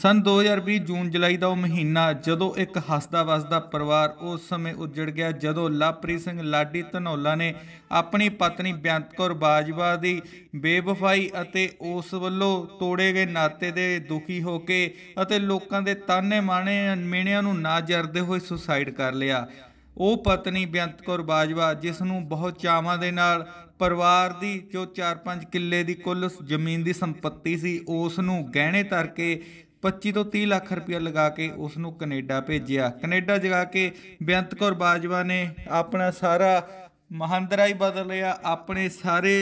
ਸਨ 2020 ਜੂਨ ਜੁਲਾਈ ਦਾ ਉਹ ਮਹੀਨਾ ਜਦੋਂ ਇੱਕ ਹੱਸਦਾ ਵਸਦਾ ਪਰਿਵਾਰ ਉਸ ਸਮੇਂ ਉੱਜੜ ਗਿਆ ਜਦੋਂ ਲਾਪਰੀ ਸਿੰਘ ਲਾਡੀ ਧਨੌਲਾ ਨੇ ਆਪਣੀ ਪਤਨੀ ਬਿਆੰਤ ਕੌਰ ਬਾਜਵਾ ਦੀ ਬੇਵਫਾਈ ਅਤੇ ਉਸ ਵੱਲੋਂ ਤੋੜੇ ਗਏ ਨਾਤੇ ਦੇ ਦੁਖੀ ਹੋ ਕੇ ਅਤੇ ਲੋਕਾਂ ਦੇ ਤਾਨੇ ਮਾਣੇ ਮੇਣਿਆਂ ਨੂੰ ਨਾ ਜਰਦੇ ਹੋਏ ਸੁਸਾਈਡ ਕਰ ਲਿਆ ਉਹ ਪਤਨੀ ਬਿਆੰਤ ਕੌਰ ਬਾਜਵਾ ਜਿਸ ਨੂੰ ਬਹੁਤ ਚਾਹਾਂ ਦੇ ਨਾਲ ਪਰਿਵਾਰ ਦੀ ਜੋ 4-5 ਕਿੱਲੇ ਦੀ ਕੁੱਲ ਜ਼ਮੀਨ ਦੀ ਸੰਪਤੀ ਸੀ ਉਸ ਨੂੰ ਗਹਿਣੇ ਧਰ ਕੇ 25 ਤੋਂ 30 ਲੱਖ ਰੁਪਇਆ ਲਗਾ ਕੇ ਉਸ ਨੂੰ ਕੈਨੇਡਾ ਭੇਜਿਆ ਕੈਨੇਡਾ ਜਗਾ ਕੇ ਬਿਆੰਤ ਕੌਰ ਬਾਜਵਾ ਨੇ ਆਪਣਾ ਸਾਰਾ ਮਹਾਂਦਰਾ ਹੀ ਬਦਲ ਲਿਆ ਆਪਣੇ ਸਾਰੇ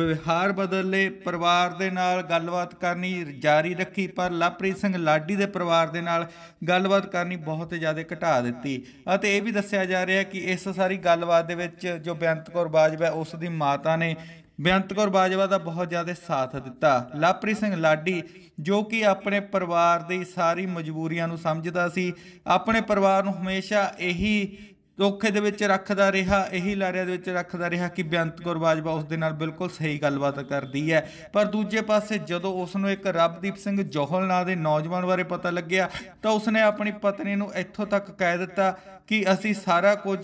ਵਿਵਹਾਰ ਬਦਲ ਲਏ ਪਰਿਵਾਰ ਦੇ ਨਾਲ ਗੱਲਬਾਤ ਕਰਨੀ ਜਾਰੀ ਰੱਖੀ ਪਰ ਲਵਪ੍ਰੀਤ ਸਿੰਘ ਲਾਡੀ ਦੇ ਪਰਿਵਾਰ ਦੇ ਨਾਲ ਗੱਲਬਾਤ ਕਰਨੀ ਬਹੁਤ ਜ਼ਿਆਦਾ ਘਟਾ ਦਿੱਤੀ ਅਤੇ ਇਹ ਵੀ ਦੱਸਿਆ ਜਾ ਰਿਹਾ ਕਿ ਇਸ ਸਾਰੀ ਗੱਲਬਾਤ ਦੇ ਵਿੱਚ ਜੋ ਬਿਆੰਤ ਕੌਰ ਬਾਜਵਾ ਉਸ ਦੀ ਮਾਤਾ ਨੇ ਬੇਅੰਤ ਕੌਰ ਬਾਜਵਾ ਦਾ ਬਹੁਤ ਜ਼ਿਆਦਾ ਸਾਥ ਦਿੱਤਾ ਲਾਪਰੀ ਸਿੰਘ ਲਾਡੀ ਜੋ ਕਿ ਆਪਣੇ ਪਰਿਵਾਰ ਦੀ ਸਾਰੀ ਮਜਬੂਰੀਆਂ ਨੂੰ ਸਮਝਦਾ ਸੀ ਆਪਣੇ ਪਰਿਵਾਰ ਨੂੰ ਹਮੇਸ਼ਾ ਇਹੀ ਧੋਖੇ ਦੇ ਵਿੱਚ ਰੱਖਦਾ ਰਿਹਾ ਇਹੀ ਲਾਰਿਆਂ ਦੇ ਵਿੱਚ ਰੱਖਦਾ ਰਿਹਾ ਕਿ ਬਿਆੰਤ ਕੌਰ ਬਾਜਵਾ ਉਸ ਦੇ ਨਾਲ ਬਿਲਕੁਲ ਸਹੀ ਗੱਲਬਾਤ ਕਰਦੀ ਹੈ ਪਰ ਦੂਜੇ ਪਾਸੇ ਜਦੋਂ ਉਸ ਨੂੰ ਇੱਕ ਰਬਦੀਪ ਸਿੰਘ ਜੋਹਲ ਨਾਂ ਦੇ ਨੌਜਵਾਨ ਬਾਰੇ ਪਤਾ ਲੱਗਿਆ ਤਾਂ ਉਸ ਨੇ ਆਪਣੀ ਪਤਨੀ ਨੂੰ ਇੱਥੋਂ ਤੱਕ ਕਹਿ ਦਿੱਤਾ ਕਿ ਅਸੀਂ ਸਾਰਾ ਕੁਝ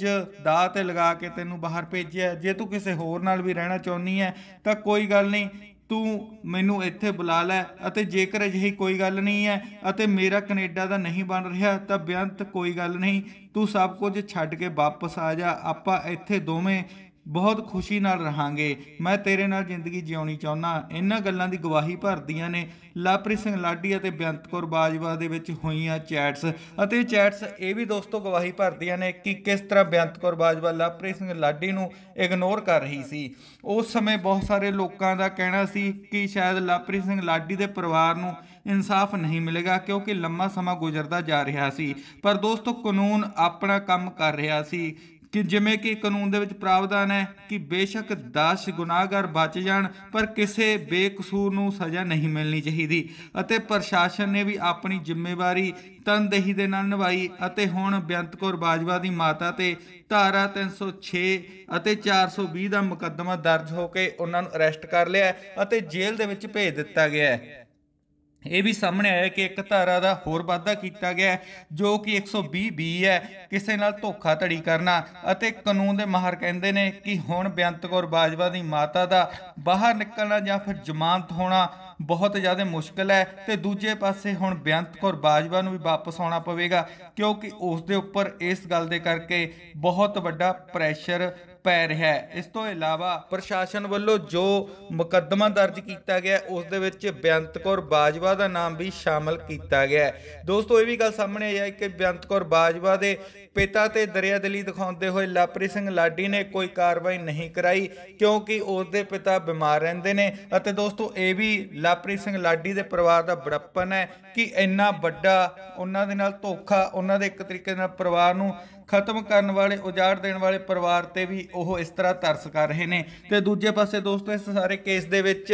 ਦਾਅ ਤੇ ਲਗਾ ਕੇ ਤੈਨੂੰ ਬਾਹਰ ਭੇਜਿਆ ਜੇ ਤੂੰ ਕਿਸੇ ਹੋਰ ਨਾਲ ਵੀ ਰਹਿਣਾ ਚਾਹੁੰਦੀ ਹੈ ਤਾਂ ਕੋਈ ਗੱਲ ਨਹੀਂ ਤੂੰ ਮੈਨੂੰ ਇੱਥੇ ਬੁਲਾ ਲੈ ਅਤੇ ਜੇਕਰ ਅਜਿਹੀ ਕੋਈ ਗੱਲ ਨਹੀਂ ਹੈ ਅਤੇ ਮੇਰਾ ਕੈਨੇਡਾ ਦਾ ਨਹੀਂ ਬਣ ਰਿਹਾ ਤਾਂ ਬੇਅੰਤ ਕੋਈ ਗੱਲ ਨਹੀਂ ਤੂੰ ਸਭ ਕੁਝ ਛੱਡ ਕੇ ਵਾਪਸ ਆ ਜਾ ਆਪਾਂ ਇੱਥੇ ਦੋਵੇਂ ਬਹੁਤ ਖੁਸ਼ੀ ਨਾਲ ਰਹਾਂਗੇ ਮੈਂ ਤੇਰੇ ਨਾਲ ਜ਼ਿੰਦਗੀ ਜਿਉਣੀ ਚਾਹੁੰਦਾ ਇਹਨਾਂ ਗੱਲਾਂ ਦੀ ਗਵਾਹੀ ਭਰਦੀਆਂ ਨੇ ਲਾਪਰੀ ਸਿੰਘ ਲਾਡੀ ਅਤੇ ਬੇਅੰਤ ਕੌਰ ਬਾਜਵਾ ਦੇ ਵਿੱਚ ਹੋਈਆਂ ਚੈਟਸ ਅਤੇ ਚੈਟਸ ਇਹ ਵੀ ਦੋਸਤੋ ਗਵਾਹੀ ਭਰਦੀਆਂ ਨੇ ਕਿ ਕਿਸ ਤਰ੍ਹਾਂ ਬੇਅੰਤ ਕੌਰ ਬਾਜਵਾ ਲਾਪਰੀ ਸਿੰਘ ਲਾਡੀ ਨੂੰ ਇਗਨੋਰ ਕਰ ਰਹੀ ਸੀ ਉਸ ਸਮੇਂ ਬਹੁਤ ਸਾਰੇ ਲੋਕਾਂ ਦਾ ਕਹਿਣਾ ਸੀ ਕਿ ਸ਼ਾਇਦ ਲਾਪਰੀ ਸਿੰਘ ਲਾਡੀ ਦੇ ਪਰਿਵਾਰ ਨੂੰ ਇਨਸਾਫ ਨਹੀਂ ਮਿਲੇਗਾ ਕਿਉਂਕਿ ਲੰਮਾ ਸਮਾਂ ਗੁਜ਼ਰਦਾ ਜਾ ਰਿਹਾ ਸੀ ਪਰ ਦੋਸਤੋ ਕਾਨੂੰਨ ਆਪਣਾ ਕੰਮ ਕਰ ਰਿਹਾ ਸੀ ਕਿ ਜਿਵੇਂ ਕਿ ਕਾਨੂੰਨ ਦੇ ਵਿੱਚ ਪ੍ਰਾਵਧਾਨ ਹੈ ਕਿ ਬੇਸ਼ੱਕ 10 ਗੁਨਾਹਗਰ ਬਚ ਜਾਣ ਪਰ ਕਿਸੇ ਬੇਕਸੂਰ ਨੂੰ ਸਜ਼ਾ ਨਹੀਂ ਮਿਲਣੀ ਚਾਹੀਦੀ ਅਤੇ ਪ੍ਰਸ਼ਾਸਨ ਨੇ ਵੀ ਆਪਣੀ ਜ਼ਿੰਮੇਵਾਰੀ ਤਨਦੇਹੀ ਦੇ ਨਾਲ ਨਿਭਾਈ ਅਤੇ ਹੁਣ ਬੇਅੰਤ ਬਾਜਵਾ ਦੀ ਮਾਤਾ ਤੇ ਧਾਰਾ 306 ਅਤੇ 420 ਦਾ ਮੁਕੱਦਮਾ ਦਰਜ ਹੋ ਕੇ ਉਹਨਾਂ ਨੂੰ ਅਰੈਸਟ ਕਰ ਲਿਆ ਅਤੇ ਜੇਲ੍ਹ ਦੇ ਵਿੱਚ ਭੇਜ ਦਿੱਤਾ ਗਿਆ ਹੈ ਇਹ ਵੀ ਸਾਹਮਣੇ ਆਇਆ ਕਿ ਇੱਕ ਧਾਰਾ ਦਾ ਹੋਰ ਵਾਧਾ ਕੀਤਾ ਗਿਆ ਜੋ ਕਿ 120 ਬੀ ਹੈ ਕਿਸੇ ਨਾਲ ਧੋਖਾ ਧੜੀ ਕਰਨਾ ਅਤੇ ਕਾਨੂੰਨ ਦੇ ਮਾਹਰ ਕਹਿੰਦੇ ਨੇ ਕਿ ਹੁਣ ਬਿਆੰਤ ਕੌਰ ਬਾਜਵਾ ਦੀ ਮਾਤਾ ਦਾ ਬਾਹਰ ਨਿਕਲਣਾ ਜਾਂ ਫਿਰ ਜ਼ਮਾਨਤ ਹੋਣਾ ਬਹੁਤ ਜ਼ਿਆਦਾ ਮੁਸ਼ਕਲ ਹੈ ਤੇ ਦੂਜੇ ਪਾਸੇ ਹੁਣ ਬਿਆੰਤ ਕੌਰ ਬਾਜਵਾ ਨੂੰ ਵੀ ਵਾਪਸ ਆਉਣਾ ਪਵੇਗਾ ਕਿਉਂਕਿ ਉਸ ਦੇ ਉੱਪਰ ਇਸ ਗੱਲ ਦੇ ਕਰਕੇ ਬਹੁਤ ਵੱਡਾ ਪ੍ਰੈਸ਼ਰ ਪੈ ਰਿਹਾ ਹੈ ਇਸ ਤੋਂ ਇਲਾਵਾ ਪ੍ਰਸ਼ਾਸਨ ਵੱਲੋਂ ਜੋ ਮੁਕੱਦਮਾ ਦਰਜ ਕੀਤਾ ਗਿਆ ਉਸ ਦੇ ਵਿੱਚ ਬਿਆੰਤ ਕੌਰ ਬਾਜਵਾ ਦਾ ਨਾਮ ਵੀ ਸ਼ਾਮਲ ਕੀਤਾ ਗਿਆ ਦੋਸਤੋ ਇਹ ਵੀ ਗੱਲ ਸਾਹਮਣੇ ਆਈ ਹੈ ਕਿ ਬਿਆੰਤ ਕੌਰ ਬਾਜਵਾ ਦੇ ਪਿਤਾ ਤੇ ਦਰਿਆਦਲੀ ਦਿਖਾਉਂਦੇ ਹੋਏ ਲਾਪਰੀ ਸਿੰਘ ਲਾਡੀ ਨੇ ਕੋਈ ਕਾਰਵਾਈ ਨਹੀਂ ਕਰਾਈ ਕਿਉਂਕਿ ਉਸ ਦੇ ਪਿਤਾ ਬਿਮਾਰ ਰਹਿੰਦੇ ਨੇ ਅਤੇ ਦੋਸਤੋ ਇਹ ਵੀ ਲਾਪਰੀ ਸਿੰਘ ਲਾਡੀ ਦੇ ਪਰਿਵਾਰ ਦਾ ਬੜੱਪਨ ਹੈ ਕਿ ਇੰਨਾ ਵੱਡਾ ਉਹਨਾਂ ਦੇ ਨਾਲ ਧੋਖਾ ਉਹਨਾਂ ਦੇ ਇੱਕ ਤਰੀਕੇ ਨਾਲ ਪਰਿਵਾਰ ਨੂੰ ਖਤਮ ਕਰਨ ਵਾਲੇ ਉਜਾੜ ਦੇਣ ਵਾਲੇ ਪਰਿਵਾਰ ਤੇ ਵੀ ਉਹ ਇਸ ਤਰ੍ਹਾਂ ਤਰਸ ਕਰ ਰਹੇ ਨੇ ਤੇ ਦੂਜੇ ਪਾਸੇ ਦੋਸਤੋ ਇਸ ਸਾਰੇ ਕੇਸ ਦੇ ਵਿੱਚ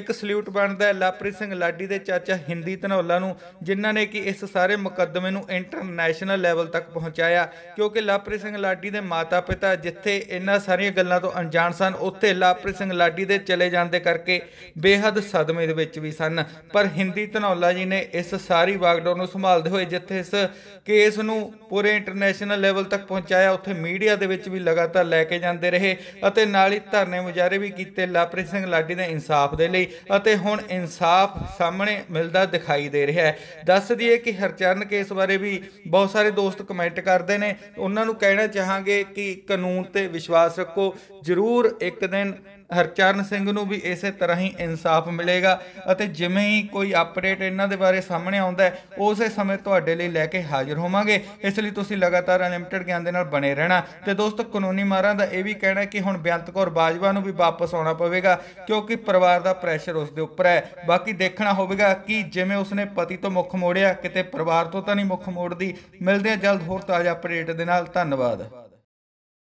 ਇੱਕ ਸਲੂਟ ਬਣਦਾ ਹੈ ਲਵਪ੍ਰੀਤ ਸਿੰਘ ਲਾਡੀ ਦੇ ਚਾਚਾ ਹਿੰਦੀ ਧਨੌਲਾ ਨੂੰ ਜਿਨ੍ਹਾਂ ਨੇ ਕਿ ਇਸ ਸਾਰੇ ਮੁਕੱਦਮੇ ਨੂੰ ਇੰਟਰਨੈਸ਼ਨਲ ਲੈਵਲ ਤੱਕ ਪਹੁੰਚਾਇਆ ਕਿਉਂਕਿ ਲਵਪ੍ਰੀਤ ਸਿੰਘ ਲਾਡੀ ਦੇ ਮਾਤਾ-ਪਿਤਾ ਜਿੱਥੇ ਇਹਨਾਂ ਸਾਰੀਆਂ ਗੱਲਾਂ ਤੋਂ ਅਣਜਾਣ ਸਨ ਉੱਥੇ ਲਵਪ੍ਰੀਤ ਸਿੰਘ ਲਾਡੀ ਦੇ ਚਲੇ ਜਾਣ ਦੇ ਕਰਕੇ ਬੇਹੱਦ ਸਦਮੇ ਦੇ ਵਿੱਚ ਵੀ ਸਨ ਪਰ ਹਿੰਦੀ ਧਨੌਲਾ ਜੀ ਨੇ ਇਸ ਸਾਰੀ ਵਾਗਡੋਰ ਨੂੰ ਸੰਭਾਲਦੇ ਹੋਏ ਜਿੱਥੇ ਇਸ ਕੇਸ ਨੂੰ ਪੂਰੇ ਇੰਟਰਨੈਸ਼ਨਲ ਲੈਵਲ ਤੱਕ ਪਹੁੰਚਾਇਆ ਉੱਥੇ ਮੀਡੀਆ ਦੇ ਵਿੱਚ ਵੀ ਲਗਾਤਾਰ ਲੈ ਕੇ ਕੇ ਜਾਂਦੇ ਰਹੇ ਅਤੇ ਨਾਲ ਹੀ ਧਰਨੇ ਮੁਜਾਰੇ ਵੀ ਕੀਤੇ ਲਾਪ੍ਰੀਤ ਸਿੰਘ ਲਾਡੀ ਦੇ ਇਨਸਾਫ ਦੇ ਲਈ ਅਤੇ ਹੁਣ ਇਨਸਾਫ ਸਾਹਮਣੇ ਮਿਲਦਾ ਦਿਖਾਈ ਦੇ ਰਿਹਾ ਹੈ ਦੱਸ ਦਈਏ ਕਿ ਹਰਚਰਨ ਕੇਸ ਬਾਰੇ ਵੀ ਬਹੁਤ ਸਾਰੇ ਦੋਸਤ ਕਮੈਂਟ ਕਰਦੇ ਨੇ ਉਹਨਾਂ ਨੂੰ ਕਹਿਣਾ ਚਾਹਾਂਗੇ ਕਿ ਕਾਨੂੰਨ ਤੇ ਵਿਸ਼ਵਾਸ ਰੱਖੋ ਜ਼ਰੂਰ ਇੱਕ ਦਿਨ ਹਰਚਰਨ ਸਿੰਘ ਨੂੰ ਵੀ ਇਸੇ ਤਰ੍ਹਾਂ ਹੀ ਇਨਸਾਫ ਮਿਲੇਗਾ ਅਤੇ ਜਿਵੇਂ ਹੀ ਕੋਈ ਅਪਡੇਟ ਇਹਨਾਂ ਦੇ ਬਾਰੇ ਸਾਹਮਣੇ ਆਉਂਦਾ ਹੈ ਉਸੇ ਸਮੇਂ ਤੁਹਾਡੇ ਲਈ ਲੈ ਕੇ ਹਾਜ਼ਰ ਹੋਵਾਂਗੇ ਇਸ ਲਈ ਤੁਸੀਂ ਲਗਾਤਾਰ ਅਨਲਿਮਟਿਡ ਗਿਆਨ ਦੇ ਨਾਲ ਬਣੇ ਰਹਿਣਾ ਤੇ ਦੋਸਤੋ ਕਾਨੂੰਨੀ ਮਾਰਾਂ ਦਾ ਇਹ ਵੀ ਕਹਿਣਾ ਕਿ ਹੁਣ ਬਿਆੰਤ ਕੌਰ ਬਾਜਵਾ ਨੂੰ ਵੀ ਵਾਪਸ ਆਉਣਾ ਪਵੇਗਾ ਕਿਉਂਕਿ ਪਰਿਵਾਰ ਦਾ ਪ੍ਰੈਸ਼ਰ ਉਸ ਦੇ ਉੱਪਰ ਹੈ ਬਾਕੀ ਦੇਖਣਾ ਹੋਵੇਗਾ ਕਿ ਜਿਵੇਂ ਉਸਨੇ ਪਤੀ ਤੋਂ ਮੁੱਖ ਮੋੜਿਆ ਕਿਤੇ ਪਰਿਵਾਰ ਤੋਂ ਤਾਂ ਨਹੀਂ ਮੁੱਖ ਮੋੜਦੀ ਮਿਲਦੇ ਆ ਜਲਦ ਹੋਰ ਤਾਜ਼ਾ ਅਪਡੇਟ ਦੇ ਨਾਲ ਧੰਨਵਾਦ